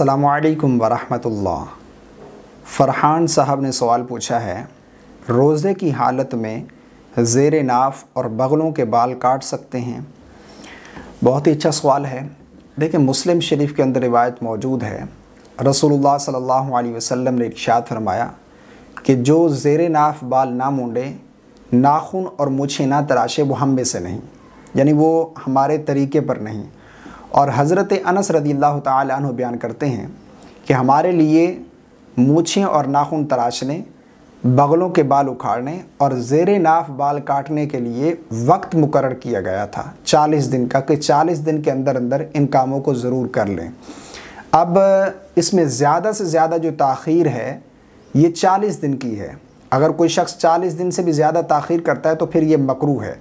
असलकम वरहमतुल्ला फ़रहान साहब ने सवाल पूछा है रोज़े की हालत में ज़ेर नाफ और बगलों के बाल काट सकते हैं बहुत ही अच्छा सवाल है देखिए मुस्लिम शरीफ के अंदर रिवायत मौजूद है रसूलुल्लाह सल्लल्लाहु अलैहि वसल्लम ने इर्शाद फरमाया कि जो ज़ेर नाफ बाल ना मूँडे नाखून और मुछे ना तराशे वो हम में से नहीं यानी वो हमारे तरीके पर नहीं और हज़रत अनस रदी अल्लाह तु बयान करते हैं कि हमारे लिए मूछें और नाखून तराशने बगलों के बाल उखाड़ने और जेर नाफ बाल काटने के लिए वक्त मुकर किया गया था चालीस दिन का कि चालीस दिन के अंदर अंदर इन कामों को ज़रूर कर लें अब इसमें ज़्यादा से ज़्यादा जो तख़ीर है ये चालीस दिन की है अगर कोई शख्स चालीस दिन से भी ज़्यादा ताखीर करता है तो फिर ये मकरू है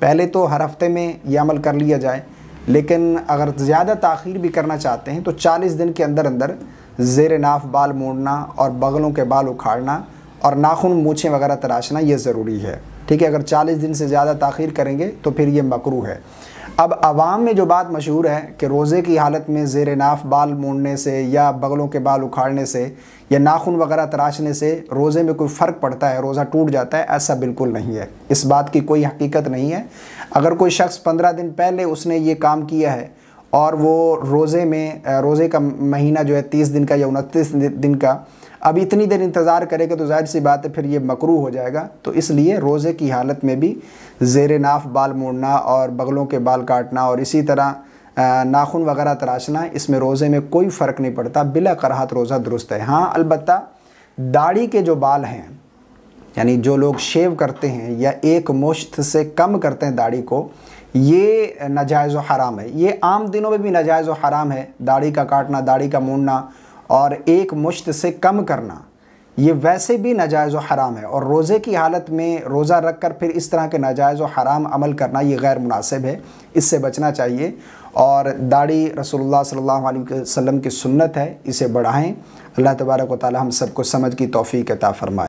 पहले तो हर हफ्ते में ये अमल कर लिया जाए लेकिन अगर ज़्यादा तखीर भी करना चाहते हैं तो 40 दिन के अंदर अंदर जेर नाफ बाल मोड़ना और बगलों के बाल उखाड़ना और नाखून मूछें वगैरह तराशना ये ज़रूरी है ठीक है अगर 40 दिन से ज़्यादा तख़िर करेंगे तो फिर ये मकरू है अब आवाम में जो बात मशहूर है कि रोज़े की हालत में जेर नाफ बाल मूड़ने से या बगलों के बाल उखाड़ने से या नाखून वगैरह तराशने से रोज़े में कोई फ़र्क पड़ता है रोज़ा टूट जाता है ऐसा बिल्कुल नहीं है इस बात की कोई हकीकत नहीं है अगर कोई शख्स पंद्रह दिन पहले उसने ये काम किया है और वो रोज़े में रोज़े का महीना जो है तीस दिन का या उनतीस दिन का अब इतनी देर इंतज़ार करेगा तो जाहिर सी बात है फिर ये मकरू हो जाएगा तो इसलिए रोज़े की हालत में भी जेर नाफ बाल मोड़ना और बगलों के बाल काटना और इसी तरह नाखून वगैरह तराशना इसमें रोज़े में कोई फ़र्क नहीं पड़ता बिला करहत रोज़ा दुरुस्त है हाँ अलबत् दाढ़ी के जो बाल हैं यानी जो लोग शेव करते हैं या एक मुश्त से कम करते हैं दाढ़ी को ये नजायज़ व हराम है ये आम दिनों में भी नजायज़ व हराम है दाढ़ी का काटना दाढ़ी का मूड़ना और एक मुश्त से कम करना ये वैसे भी नजायज़ व हराम है और रोज़े की हालत में रोज़ा रख कर फिर इस तरह के नजायज़ व हराम अमल करना ये गैर मुनासिब है इससे बचना चाहिए और दाढ़ी रसोल्ला सल्लल्लाहु अलैहि वसल्लम की सुन्नत है इसे बढ़ाएँ अल्लाह तबारक व ताली हम सबको समझ की तोफ़ी के फ़रमाए